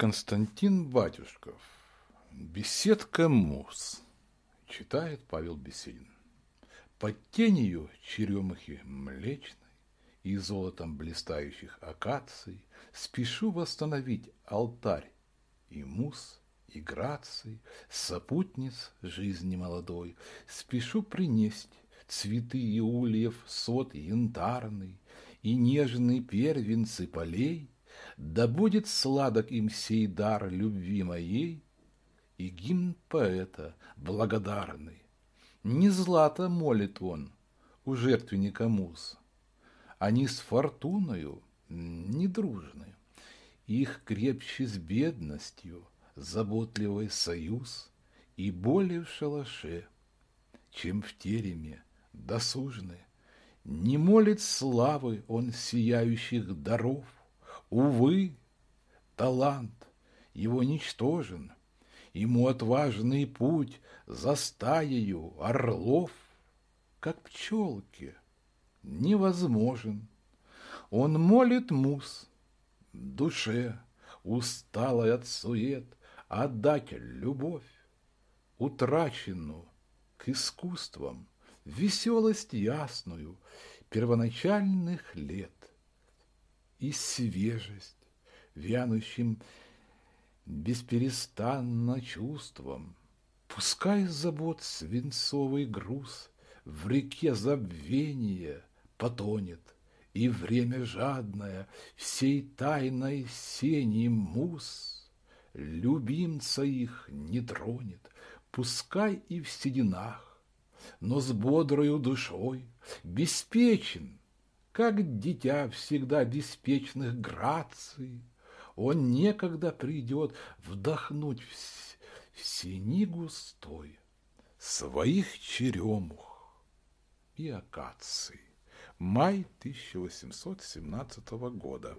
Константин Батюшков. Беседка Мус. Читает Павел Беседин. Под тенью черемухи млечной и золотом блистающих акаций спешу восстановить алтарь и мус, и граций, сопутниц жизни молодой, спешу принести цветы иульев сот янтарный и нежные первенцы полей – да будет сладок им сей дар любви моей И гимн поэта благодарный. Не злато молит он у жертвенника муз, Они а с фортуною не дружны, Их крепче с бедностью заботливый союз И более в шалаше, чем в тереме досужны. Не молит славы он сияющих даров, Увы, талант его ничтожен, Ему отважный путь за стаею орлов, Как пчелки, невозможен. Он молит мус, душе, усталой от сует, Отдать любовь, утраченную к искусствам, Веселость ясную первоначальных лет и свежесть, вянущим бесперестанно чувством. Пускай забот свинцовый груз в реке забвения потонет, и время жадное всей тайной сени мус любимца их не тронет, пускай и в сединах, но с бодрою душой беспечен как дитя всегда беспечных граций. Он некогда придет вдохнуть в, в сини густой своих черемух и акаций. Май 1817 года.